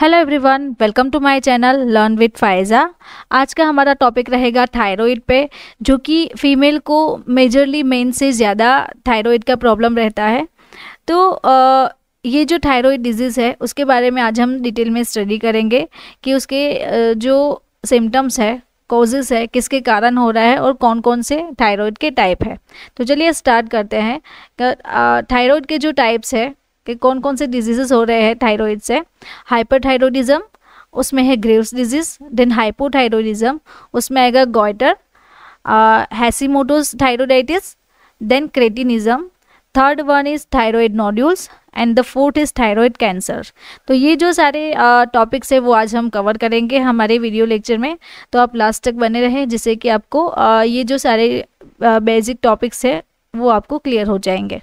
hello everyone welcome to my channel learn with Faiza आज का हमारा टॉपिक रहेगा थायराइड पे जो कि फीमेल को मेजरली मेन से ज़्यादा थायराइड का प्रॉब्लम रहता है तो आ, ये जो थायराइड डिजीज़ है उसके बारे में आज हम डिटेल में स्टडी करेंगे कि उसके जो सिम्टम्स है कॉजेज़ है किसके कारण हो रहा है और कौन कौन से थायराइड के टाइप है तो चलिए स्टार्ट करते हैं थायराइड के जो टाइप्स है कि कौन कौन से डिजीजेस हो रहे हैं थायराइड से हाइपरथायरोइडिज्म उसमें है ग्रेव्स डिजीज देन हाइपोथायरोइडिज्म उसमें आएगा goitre Hashimoto's thyroiditis then cretinism third one is thyroid nodules and the fourth is thyroid cancer तो ये जो सारे टॉपिक्स है वो आज हम कवर करेंगे हमारे वीडियो लेक्चर में तो आप लास्ट तक बने रहें जिससे कि आपको uh, ये जो सारे बेसिक टॉपिक्स है वो आपको क्लियर हो जाएंगे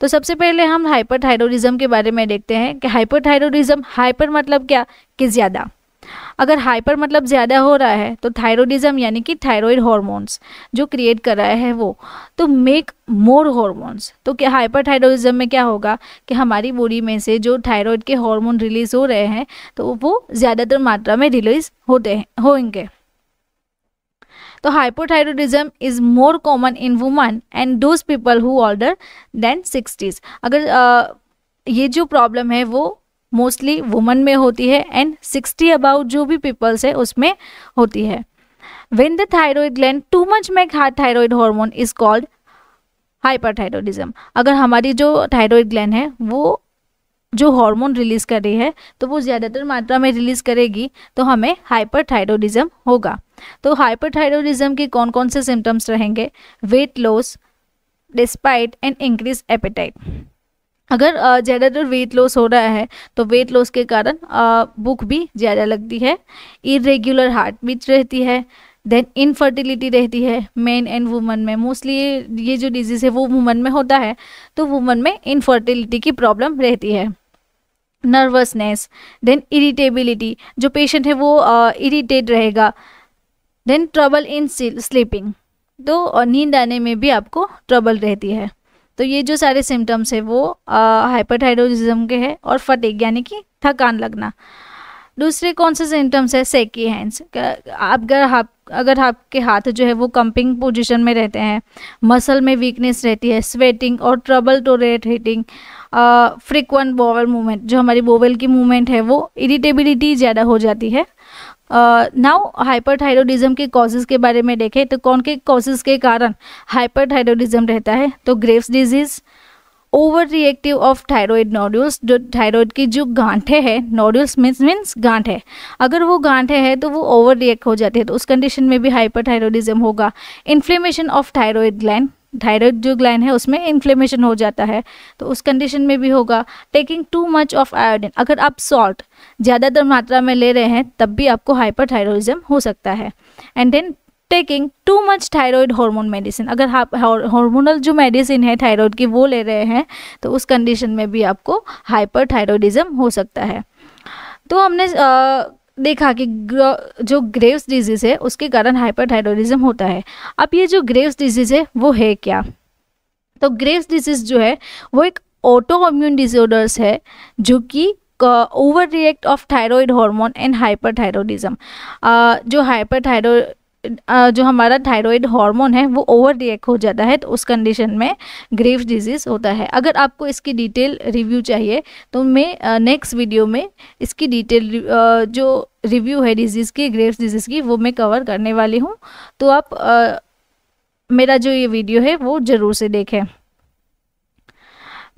तो सबसे पहले हम हाइपरथायरोडिज्म के बारे में देखते हैं कि हाइपरथायरोडिज्म हाइपर मतलब क्या कि ज़्यादा अगर हाइपर मतलब ज़्यादा हो रहा है तो थायरोडिज्म यानी कि थायराइड हॉर्मोन्स जो क्रिएट कर रहा है वो तो मेक मोर हॉर्मोन्स तो क्या हाइपर थायरोडिज्म में क्या होगा कि हमारी बॉडी में से जो थायराइड के हार्मोन रिलीज़ हो रहे हैं तो वो ज़्यादातर मात्रा में रिलीज़ होते हैं होंगे तो hypothyroidism is more common in woman and those people who older then sixties अगर आ, ये जो प्रॉब्लम है वो मोस्टली वुमन में होती है एंड सिक्सटी अबाउट जो भी पीपल्स है उसमें होती है when the thyroid gland too much make high thyroid hormone is called hyperthyroidism अगर हमारी जो थायराइड ग्लैंड है वो जो हार्मोन रिलीज़ कर रही है तो वो ज़्यादातर मात्रा में रिलीज़ करेगी तो हमें हाइपरथायरोडिज्म होगा तो हाइपरथायरोडिज्म के कौन कौन से सिम्टम्स रहेंगे weight loss despite and increase appetite अगर ज़्यादातर वेट लॉस हो रहा है तो वेट लॉस के कारण भूख भी ज़्यादा लगती है इरेग्युलर हार्ट बीट रहती है देन इनफर्टिलिटी रहती है मेन एंड वुमन में मोस्टली ये जो डिजीज़ है वो वुमेन में होता है तो वुमन में इनफर्टिलिटी की प्रॉब्लम रहती है नर्वसनेस देन इरिटेबिलिटी जो पेशेंट है वो इरिटेट uh, रहेगा देन ट्रबल इन स्लीपिंग तो और नींद आने में भी आपको ट्रबल रहती है तो ये जो सारे सिम्टम्स है वो uh, के हैं और फटेग यानी कि थकान लगना दूसरे कौन से सिम्टम्स है सेकी हैंड्स अगर आप अगर आपके हाथ जो है वो कंपिंग पोजीशन में रहते हैं मसल में वीकनेस रहती है स्वेटिंग और trouble tolerate heating frequent bowel movement जो हमारी बोवेल की मूवमेंट है वो इरिटेबिलिटी ज़्यादा हो जाती है नाउ हाइपरथायरॉयडिज्म के कॉजेज़ के बारे में देखें तो कौन के कॉजेज़ के कारण हाइपरथायरॉयडिज्म रहता है तो Graves disease over reactive of thyroid nodules जो थायरॉयड की जो गांठे हैं नोड्यूल्स मीन्स मीन्स गांठे अगर वो गांठे तो है तो वो ओवर रिएक्ट हो जाते हैं तो उस कंडीशन में भी हाइपरथायरॉयडिज्म होगा inflammation of thyroid gland thyroid जो ग्लैंड है उसमें इन्फ्लेमेशन हो जाता है तो उस कंडीशन में भी होगा taking too much of iodine अगर आप सॉल्ट ज़्यादातर मात्रा में ले रहे हैं तब भी आपको हाइपरथायरॉयडिज्म हो सकता है and then taking too much thyroid hormone medicine अगर आप हार्मोनल जो मेडिसिन है थायरॉयड की वो ले रहे हैं तो उस कंडीशन में भी आपको हाइपर थायरॉयडिज्म हो सकता है तो हमने आ, देखा कि जो ग्रेव्स डिजीज़ है उसके कारण हाइपरथायरॉयडिज्म होता है अब ये जो ग्रेव्स डिजीज़ है वो है क्या तो ग्रेव्स डिजीज़ जो है वो एक ऑटो इम्यून डिसऑर्डर्स है जो कि over react of thyroid hormone and hyperthyroidism जो हाइपरथायरो जो हमारा थायराइड हार्मोन है वो ओवर रिएक्ट हो जाता है तो उस कंडीशन में ग्रेव्स डिजीज़ होता है अगर आपको इसकी डिटेल रिव्यू चाहिए तो मैं नेक्स्ट वीडियो में इसकी डिटेल जो रिव्यू है डिजीज़ की ग्रेव्स डिजीज़ की वो मैं कवर करने वाली हूँ तो आप आ, मेरा जो ये वीडियो है वो ज़रूर से देखें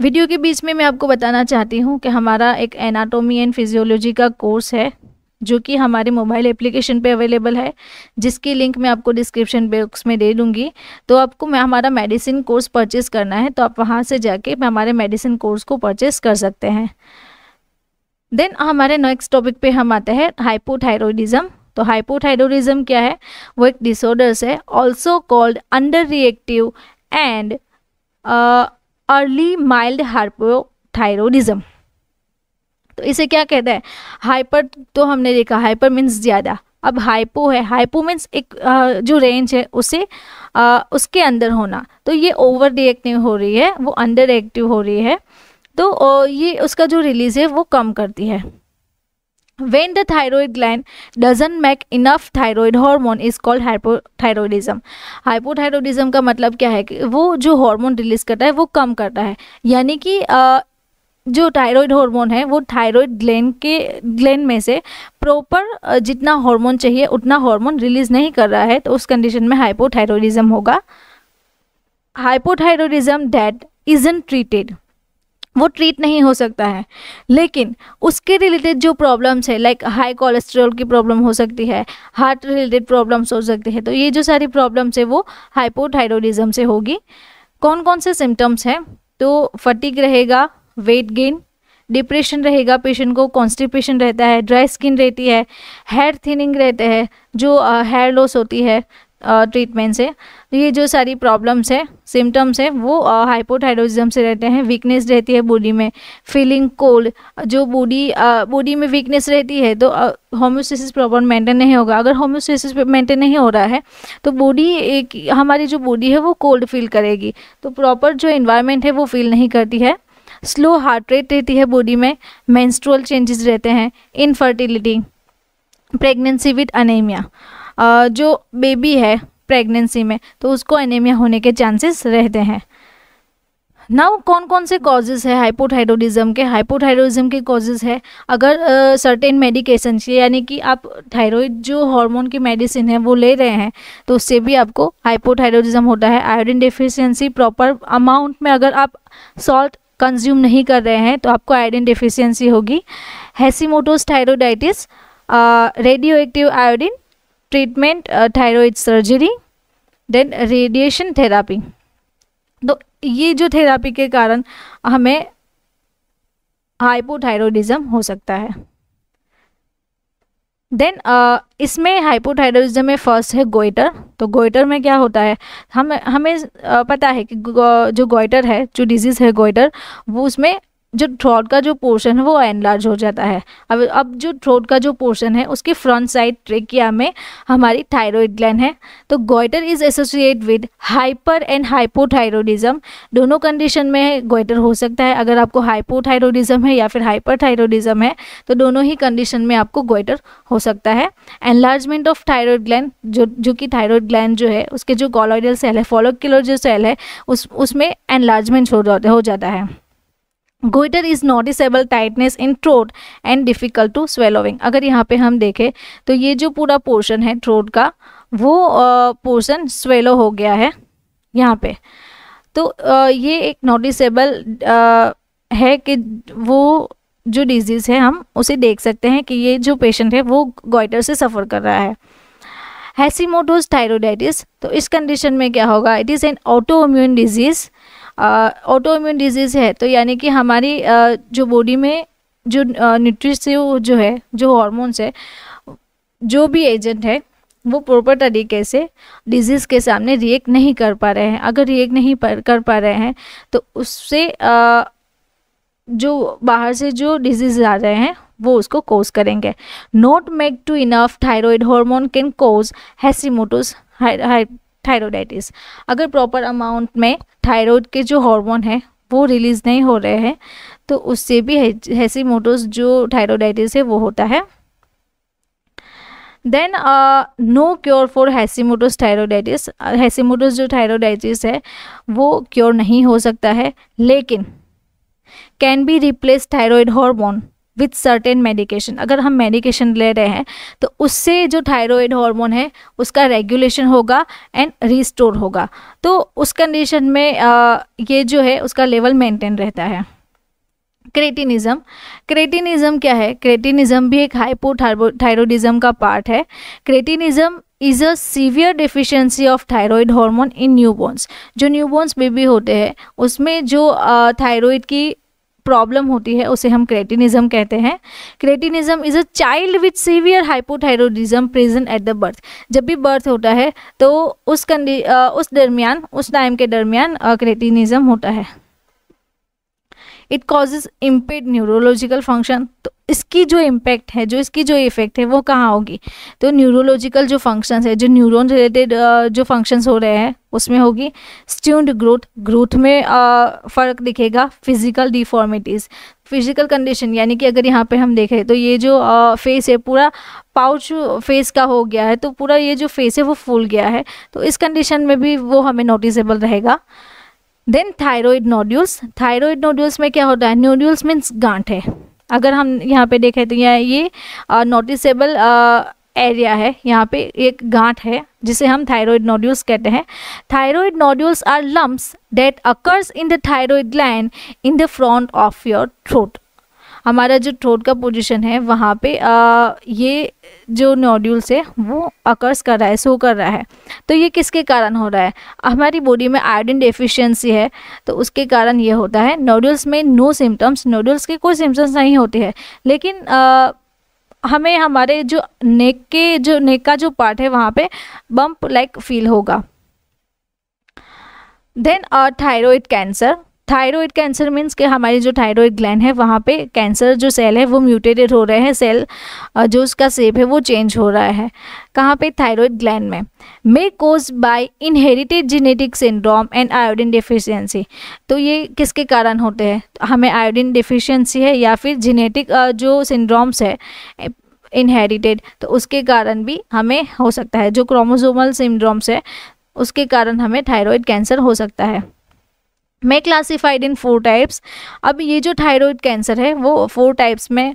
वीडियो के बीच में मैं आपको बताना चाहती हूँ कि हमारा एक एनाटोमी एंड फिजियोलॉजी का कोर्स है जो कि हमारे मोबाइल एप्लीकेशन पे अवेलेबल है जिसकी लिंक मैं आपको डिस्क्रिप्शन बॉक्स में दे दूँगी तो आपको मैं हमारा मेडिसिन कोर्स परचेस करना है तो आप वहाँ से जाके हमारे मेडिसिन कोर्स को परचेस कर सकते हैं देन हमारे नेक्स्ट टॉपिक पे हम आते हैं हाइपोथायरोइडिज्म तो हाइपोथायरोइडिज्म क्या है वो एक डिसऑर्डर्स है also called under reactive and early mild hypothyroidism तो इसे क्या कहते हैं हाइपर तो हमने देखा हाइपर मीन्स ज़्यादा अब हाइपो है हाइपो मीन्स एक जो रेंज है उसे आ, उसके अंदर होना तो ये ओवर रिएक्टिव हो रही है वो अंडर एक्टिव हो रही है तो ये उसका जो रिलीज है वो कम करती है when the thyroid gland doesn't make enough thyroid hormone is called hypothyroidism hypothyroidism का मतलब क्या है कि वो जो हार्मोन रिलीज करता है वो कम करता है यानी कि जो थायराइड हार्मोन है वो थायराइड ग्लैंड के ग्लैंड में से प्रॉपर जितना हार्मोन चाहिए उतना हार्मोन रिलीज नहीं कर रहा है तो उस कंडीशन में हाइपोथायरॉयडिज्म होगा हाइपोथायरॉयडिज्म दैट इजन ट्रीटेड वो ट्रीट नहीं हो सकता है लेकिन उसके रिलेटेड जो प्रॉब्लम्स है लाइक हाई कोलेस्ट्रॉल की प्रॉब्लम हो सकती है हार्ट रिलेटेड प्रॉब्लम्स हो सकती है तो ये जो सारी प्रॉब्लम्स है वो हाइपोथायरॉयडिज्म से होगी कौन कौन से सिम्टम्स हैं तो फटिक रहेगा वेट गेन डिप्रेशन रहेगा पेशेंट को कॉन्स्टिपेशन रहता है ड्राई स्किन रहती है हेयर थिनिंग रहते हैं जो हेयर लॉस होती है ट्रीटमेंट से तो ये जो सारी प्रॉब्लम्स है सिम्टम्स है वो uh, से रहते हैं वीकनेस रहती है बॉडी में फीलिंग कोल्ड जो बॉडी बॉडी में वीकनेस रहती है तो होम्योस्टेसिस प्रॉपर मेंटेन नहीं होगा अगर होम्योस्टेसिस मेंटेन नहीं हो रहा है तो बॉडी एक हमारी जो बॉडी है वो कोल्ड फील करेगी तो प्रॉपर जो इन्वायरमेंट है वो फील नहीं करती है स्लो हार्ट रेट रहती है बॉडी में मेंस्ट्रुअल चेंजेस रहते हैं इनफर्टिलिटी प्रेगनेंसी विद अनेमिया जो बेबी है प्रेगनेंसी में तो उसको अनेमिया होने के चांसेस रहते हैं नाउ कौन कौन से कॉजेज़ है हाइपोथायरोडिज्म के हाइपोथायरोडिज्म के कॉजेज़ है अगर सर्टेन मेडिकेशन से यानी कि आप थायरॉइड जो हार्मोन की मेडिसिन है वो ले रहे हैं तो उससे भी आपको हाइपोथायरोडिज्म होता है आयोडीन डेफिशिएंसी प्रॉपर अमाउंट में अगर आप सॉल्ट कंज्यूम नहीं कर रहे हैं तो आपको आयोडीन डिफिशियंसी होगी Hashimoto's thyroiditis radio active iodine treatment thyroid surgery then radiation therapy तो ये जो थेरापी के कारण हमें हाइपोथायरोडिज्म हो सकता है देन uh, इसमें हाइपोथायरॉइडिज्म में फर्स्ट है गोइटर तो गोइटर में क्या होता है हम हमें uh, पता है कि जो गोइटर है जो डिजीज़ है गोइटर वो उसमें जो थ्रोट का जो पोर्शन है वो एनलार्ज हो जाता है अब अब जो थ्रोट का जो पोर्शन है उसके फ्रंट साइड ट्रेकिया में हमारी थायराइड ग्लैंड है तो goitre is associate with hyper and hypothyroidism दोनों कंडीशन में गोइटर हो सकता है अगर आपको हाइपोथायरोडिज्म है या फिर हाइपरथायरोडिज्म है तो दोनों ही कंडीशन में आपको गोइटर हो सकता है एनलार्जमेंट ऑफ थायरॉयड ग्लैंड जो जो कि थायरॉयड ग्लैंड जो है उसके जो कॉलोइडल सेल है फॉलोकिलर जो सेल है उस उसमें एनलार्जमेंट हो जाता है goitre is noticeable tightness in throat and difficult to swallowing अगर यहाँ पे हम देखें तो ये जो पूरा पोर्शन है थ्रोट का वो पोर्शन स्वेलो हो गया है यहाँ पे तो uh, ये एक uh, है कि वो जो डिजीज़ है हम उसे देख सकते हैं कि ये जो पेशेंट है वो गोइटर से सफ़र कर रहा है हैसीमोटोज थायरोडाइटिस तो इस कंडीशन में क्या होगा it is an auto immune disease auto immune disease है तो यानी कि हमारी uh, जो बॉडी में जो न्यूट्रिशिव जो है जो हॉर्मोन्स है जो भी एजेंट है वो प्रॉपर तरीके से डिजीज़ के सामने रिएक्ट नहीं कर पा रहे हैं अगर रिएक्ट नहीं पर, कर पा रहे हैं तो उससे आ, जो बाहर से जो डिजीज आ रहे हैं वो उसको कोज करेंगे not make to enough thyroid hormone can cause Hashimoto's thyroiditis अगर प्रॉपर अमाउंट में थायरॉयड के जो हार्मोन है वो रिलीज़ नहीं हो रहे हैं तो उससे भी हैसी मोटोस जो थायरोडाइटिस है वो होता है then no cure for Hashimoto's thyroiditis Hashimoto's जो थायरोडाइटिस है वो क्योर नहीं हो सकता है लेकिन can be replace thyroid hormone with certain medication अगर हम मेडिकेशन ले रहे हैं तो उससे जो थायरॉयड हार्मोन है उसका रेगुलेशन होगा एंड रिस्टोर होगा तो उस कंडीशन में आ, ये जो है उसका लेवल मेंटेन रहता है क्रेटिनिज़म क्रेटिनिज्म क्या है क्रेटिनिज्म भी एक थायरोडिज्म का पार्ट है cretinism is a severe deficiency of thyroid hormone in bones जो बोन्स बेबी होते हैं उसमें जो थायरॉयड की प्रॉब्लम होती है उसे हम क्रेटिनिज्म कहते हैं cretinism is a child with severe hypothyroidism present at the birth जब भी बर्थ होता है तो उस कंडी उस दरमियान उस टाइम के दरमियान क्रेटिनिज्म होता है it causes impaired neurological function तो इसकी जो इम्पैक्ट है जो इसकी जो इफेक्ट है वो कहाँ होगी तो न्यूरोलॉजिकल जो फंक्शंस है जो न्यूरोन रिलेटेड जो फंक्शंस हो रहे हैं उसमें होगी स्ट्यून्ड ग्रोथ ग्रोथ में फ़र्क दिखेगा फिजिकल डिफॉर्मिटीज़ फिजिकल कंडीशन यानी कि अगर यहाँ पे हम देखें तो ये जो फेस है पूरा पाउच फेस का हो गया है तो पूरा ये जो फेस है वो फूल गया है तो इस कंडीशन में भी वो हमें नोटिसेबल रहेगा then thyroid nodules thyroid nodules में क्या होता है नोड्यूल्स मीन्स गांठ है अगर हम यहाँ पे देखें तो यह ये नोटिसेबल एरिया है यहाँ पे एक गांठ है जिसे हम थायरॉयड नोड्यूल्स कहते हैं thyroid nodules are lumps that occurs in the thyroid gland in the front of your throat हमारा जो थ्रोट का पोजिशन है वहाँ पे आ, ये जो नोड्यूल्स है वो अकर्स कर रहा है शो कर रहा है तो ये किसके कारण हो रहा है हमारी बॉडी में आयोडिन डेफिशिएंसी है तो उसके कारण ये होता है नोड्यूल्स में नो सिम्टम्स नोड्यूल्स के कोई सिम्टम्स नहीं होते हैं लेकिन आ, हमें हमारे जो नेक के जो नेक का जो पार्ट है वहाँ पे बम्प लाइक फील होगा then thyroid cancer thyroid cancer means कि हमारी जो थायराइड ग्लैंड है वहाँ पे कैंसर जो सेल है वो म्यूटेटेड हो रहे हैं सेल जो उसका सेप है वो चेंज हो रहा है कहाँ पे थायराइड ग्लैंड में may cause by inherited genetic syndrome and iodine deficiency तो ये किसके कारण होते हैं हमें आयोडीन डिफिशियंसी है या फिर जेनेटिक जो सिंड्रोम्स है इनहेरिटेड तो उसके कारण भी हमें हो सकता है जो क्रोमोजोमल सिंड्रोम्स है उसके कारण हमें थायराइड कैंसर हो सकता है may classified in four types अब ये जो थायरॉयड कैंसर है वो फोर टाइप्स में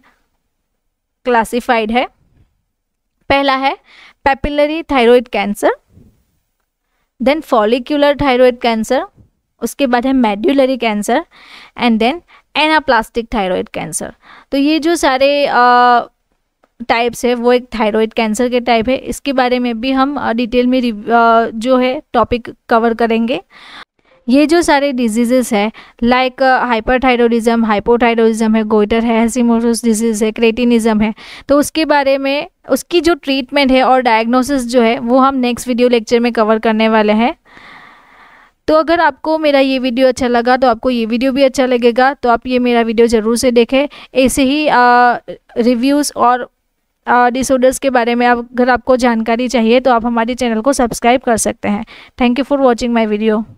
क्लासिफाइड है पहला है papillary thyroid cancer then follicular thyroid cancer उसके बाद है medullary cancer and then anaplastic thyroid cancer तो ये जो सारे टाइप्स है वो एक थायरॉयड कैंसर के टाइप है इसके बारे में भी हम डिटेल में जो है टॉपिक कवर करेंगे ये जो सारे डिजीज़ेस uh, है लाइक हाइपरथायरोडिज्म हाइपोथायरोडिज्म है गोइटर है हेसीमोसिस डिजीज़ है क्रेटिनिज्म है तो उसके बारे में उसकी जो ट्रीटमेंट है और डायग्नोसिस जो है वो हम नेक्स्ट वीडियो लेक्चर में कवर करने वाले हैं तो अगर आपको मेरा ये वीडियो अच्छा लगा तो आपको ये वीडियो भी अच्छा लगेगा तो आप ये मेरा वीडियो ज़रूर से देखें ऐसे ही रिव्यूज़ uh, और डिसऑर्डर्स uh, के बारे में आप अगर आपको जानकारी चाहिए तो आप हमारे चैनल को सब्सक्राइब कर सकते हैं thank you for watching my video